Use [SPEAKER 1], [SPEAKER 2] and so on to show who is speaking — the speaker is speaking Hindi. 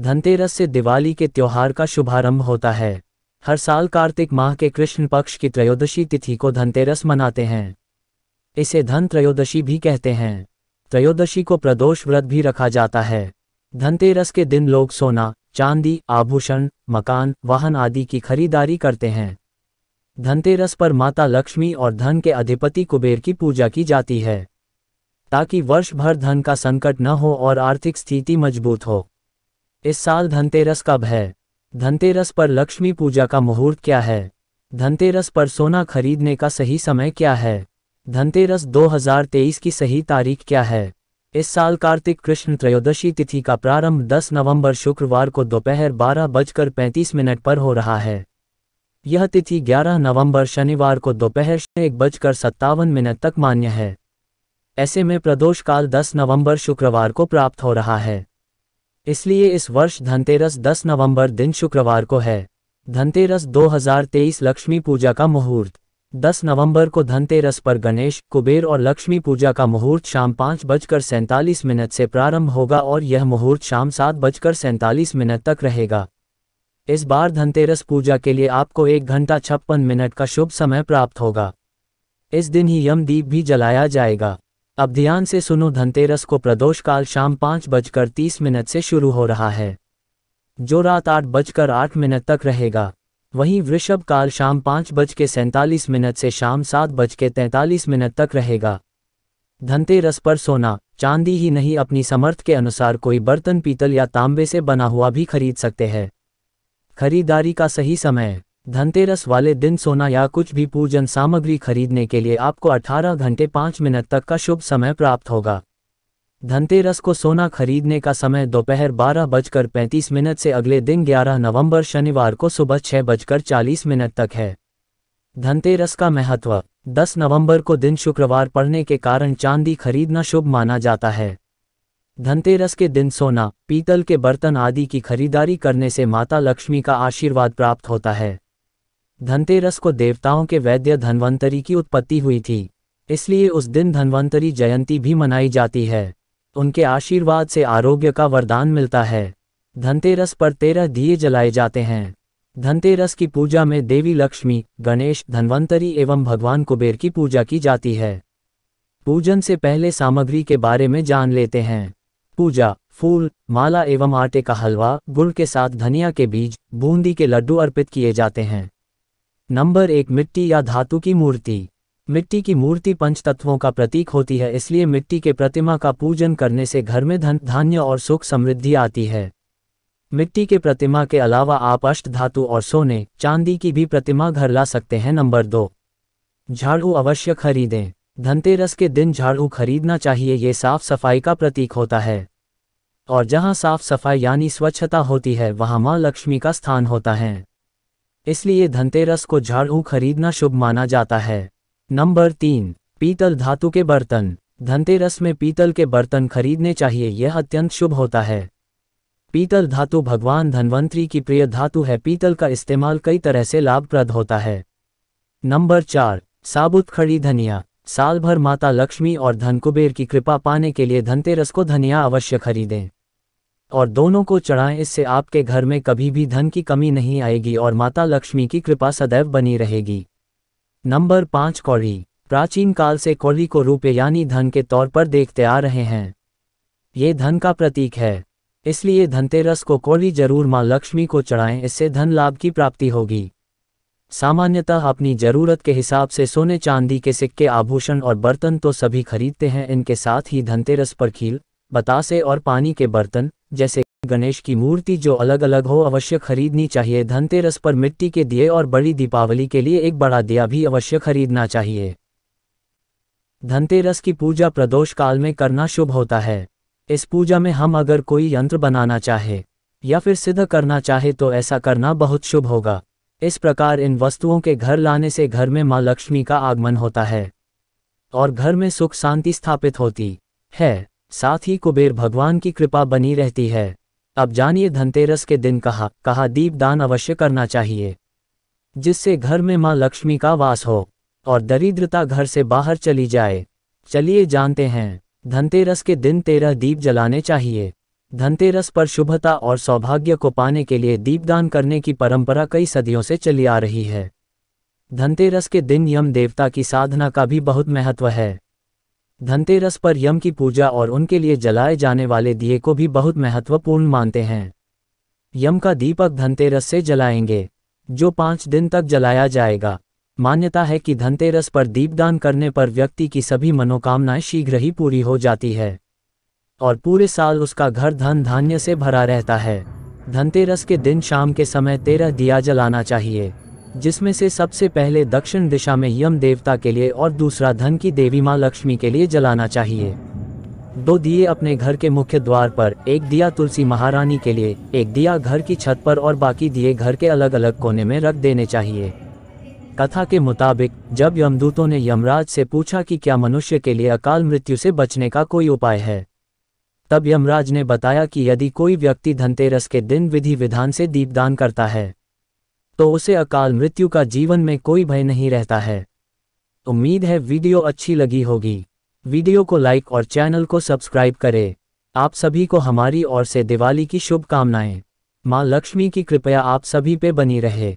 [SPEAKER 1] धनतेरस से दिवाली के त्योहार का शुभारंभ होता है हर साल कार्तिक माह के कृष्ण पक्ष की त्रयोदशी तिथि को धनतेरस मनाते हैं इसे धन त्रयोदशी भी कहते हैं त्रयोदशी को प्रदोष व्रत भी रखा जाता है धनतेरस के दिन लोग सोना चांदी आभूषण मकान वाहन आदि की खरीदारी करते हैं धनतेरस पर माता लक्ष्मी और धन के अधिपति कुबेर की पूजा की जाती है ताकि वर्ष भर धन का संकट न हो और आर्थिक स्थिति मजबूत हो इस साल धनतेरस कब है धनतेरस पर लक्ष्मी पूजा का मुहूर्त क्या है धनतेरस पर सोना खरीदने का सही समय क्या है धनतेरस 2023 की सही तारीख क्या है इस साल कार्तिक कृष्ण त्रयोदशी तिथि का प्रारंभ 10 नवंबर शुक्रवार को दोपहर बारह बजकर पैंतीस मिनट पर हो रहा है यह तिथि 11 नवंबर शनिवार को दोपहर एक बजकर सत्तावन मिनट तक मान्य है ऐसे में प्रदोष काल 10 नवंबर शुक्रवार को प्राप्त हो रहा है इसलिए इस वर्ष धनतेरस 10 नवंबर दिन शुक्रवार को है धनतेरस 2023 लक्ष्मी पूजा का मुहूर्त 10 नवंबर को धनतेरस पर गणेश कुबेर और लक्ष्मी पूजा का मुहूर्त शाम पाँच बजकर सैंतालीस मिनट से प्रारंभ होगा और यह मुहूर्त शाम सात बजकर सैंतालीस मिनट तक रहेगा इस बार धनतेरस पूजा के लिए आपको एक घंटा छप्पन मिनट का शुभ समय प्राप्त होगा इस दिन ही यम दीप भी जलाया जाएगा अब ध्यान से सुनो धनतेरस को प्रदोष काल शाम पाँच बजकर तीस मिनट से शुरू हो रहा है जो रात आठ बजकर आठ मिनट तक रहेगा वहीं वृषभ काल शाम पाँच बज के सैंतालीस मिनट से शाम सात बज के तैंतालीस मिनट तक रहेगा धनतेरस पर सोना चांदी ही नहीं अपनी समर्थ के अनुसार कोई बर्तन पीतल या तांबे से बना हुआ भी खरीद सकते हैं खरीदारी का सही समय धनतेरस वाले दिन सोना या कुछ भी पूजन सामग्री खरीदने के लिए आपको 18 घंटे 5 मिनट तक का शुभ समय प्राप्त होगा धनतेरस को सोना खरीदने का समय दोपहर बारह बजकर पैंतीस मिनट से अगले दिन 11 नवंबर शनिवार को सुबह छह बजकर चालीस मिनट तक है धनतेरस का महत्व 10 नवंबर को दिन शुक्रवार पड़ने के कारण चांदी खरीदना शुभ माना जाता है धनतेरस के दिन सोना पीतल के बर्तन आदि की खरीदारी करने से माता लक्ष्मी का आशीर्वाद प्राप्त होता है धनतेरस को देवताओं के वैद्य धन्वंतरी की उत्पत्ति हुई थी इसलिए उस दिन धन्वंतरी जयंती भी मनाई जाती है उनके आशीर्वाद से आरोग्य का वरदान मिलता है धनतेरस पर तेरह दिए जलाए जाते हैं धनतेरस की पूजा में देवी लक्ष्मी गणेश धन्वंतरी एवं भगवान कुबेर की पूजा की जाती है पूजन से पहले सामग्री के बारे में जान लेते हैं पूजा फूल माला एवं आटे का हलवा गुड़ के साथ धनिया के बीज बूंदी के लड्डू अर्पित किए जाते हैं नंबर एक मिट्टी या धातु की मूर्ति मिट्टी की मूर्ति पंच तत्वों का प्रतीक होती है इसलिए मिट्टी के प्रतिमा का पूजन करने से घर में धन धान्य और सुख समृद्धि आती है मिट्टी के प्रतिमा के अलावा आप अष्ट धातु और सोने चांदी की भी प्रतिमा घर ला सकते हैं नंबर दो झाड़ू अवश्य खरीदें धनतेरस के दिन झाड़ू खरीदना चाहिए ये साफ सफाई का प्रतीक होता है और जहाँ साफ सफाई यानी स्वच्छता होती है वहाँ माँ लक्ष्मी का स्थान होता है इसलिए धनतेरस को झाड़ू खरीदना शुभ माना जाता है नंबर तीन पीतल धातु के बर्तन धनतेरस में पीतल के बर्तन खरीदने चाहिए यह अत्यंत शुभ होता है पीतल धातु भगवान धनवंतरी की प्रिय धातु है पीतल का इस्तेमाल कई तरह से लाभप्रद होता है नंबर चार साबुत खड़ी धनिया साल भर माता लक्ष्मी और धनकुबेर की कृपा पाने के लिए धनतेरस को धनिया अवश्य खरीदें और दोनों को चढ़ाएं इससे आपके घर में कभी भी धन की कमी नहीं आएगी और माता लक्ष्मी की कृपा सदैव बनी रहेगी नंबर पाँच कौड़ी प्राचीन काल से कौड़ी को रूप यानी धन के तौर पर देखते आ रहे हैं ये धन का प्रतीक है इसलिए धनतेरस को कौड़ी जरूर माँ लक्ष्मी को चढ़ाएं इससे धन लाभ की प्राप्ति होगी सामान्यतः अपनी जरूरत के हिसाब से सोने चांदी के सिक्के आभूषण और बर्तन तो सभी खरीदते हैं इनके साथ ही धनतेरस पर खील बतासे और पानी के बर्तन जैसे गणेश की मूर्ति जो अलग अलग हो अवश्य खरीदनी चाहिए धनतेरस पर मिट्टी के दिए और बड़ी दीपावली के लिए एक बड़ा दिया भी अवश्य खरीदना चाहिए धनतेरस की पूजा प्रदोष काल में करना शुभ होता है इस पूजा में हम अगर कोई यंत्र बनाना चाहे या फिर सिद्ध करना चाहे तो ऐसा करना बहुत शुभ होगा इस प्रकार इन वस्तुओं के घर लाने से घर में माँ लक्ष्मी का आगमन होता है और घर में सुख शांति स्थापित होती है साथ ही कुबेर भगवान की कृपा बनी रहती है अब जानिए धनतेरस के दिन कहा कहा दीपदान अवश्य करना चाहिए जिससे घर में मां लक्ष्मी का वास हो और दरिद्रता घर से बाहर चली जाए चलिए जानते हैं धनतेरस के दिन तेरह दीप जलाने चाहिए धनतेरस पर शुभता और सौभाग्य को पाने के लिए दीपदान करने की परंपरा कई सदियों से चली आ रही है धनतेरस के दिन यम देवता की साधना का भी बहुत महत्व है धनतेरस पर यम की पूजा और उनके लिए जलाए जाने वाले दिए को भी बहुत महत्वपूर्ण मानते हैं यम का दीपक धनतेरस से जलाएंगे जो पांच दिन तक जलाया जाएगा मान्यता है कि धनतेरस पर दीपदान करने पर व्यक्ति की सभी मनोकामनाएं शीघ्र ही पूरी हो जाती है और पूरे साल उसका घर धन धान्य से भरा रहता है धनतेरस के दिन शाम के समय तेरह दिया जलाना चाहिए जिसमें से सबसे पहले दक्षिण दिशा में यम देवता के लिए और दूसरा धन की देवी माँ लक्ष्मी के लिए जलाना चाहिए दो दिए अपने घर के मुख्य द्वार पर एक दिया तुलसी महारानी के लिए एक दिया घर की छत पर और बाकी दिए घर के अलग अलग कोने में रख देने चाहिए कथा के मुताबिक जब यमदूतों ने यमराज से पूछा कि क्या मनुष्य के लिए अकाल मृत्यु से बचने का कोई उपाय है तब यमराज ने बताया कि यदि कोई व्यक्ति धनतेरस के दिन विधि विधान से दीपदान करता है तो उसे अकाल मृत्यु का जीवन में कोई भय नहीं रहता है उम्मीद है वीडियो अच्छी लगी होगी वीडियो को लाइक और चैनल को सब्सक्राइब करें आप सभी को हमारी ओर से दिवाली की शुभकामनाएं माँ लक्ष्मी की कृपया आप सभी पे बनी रहे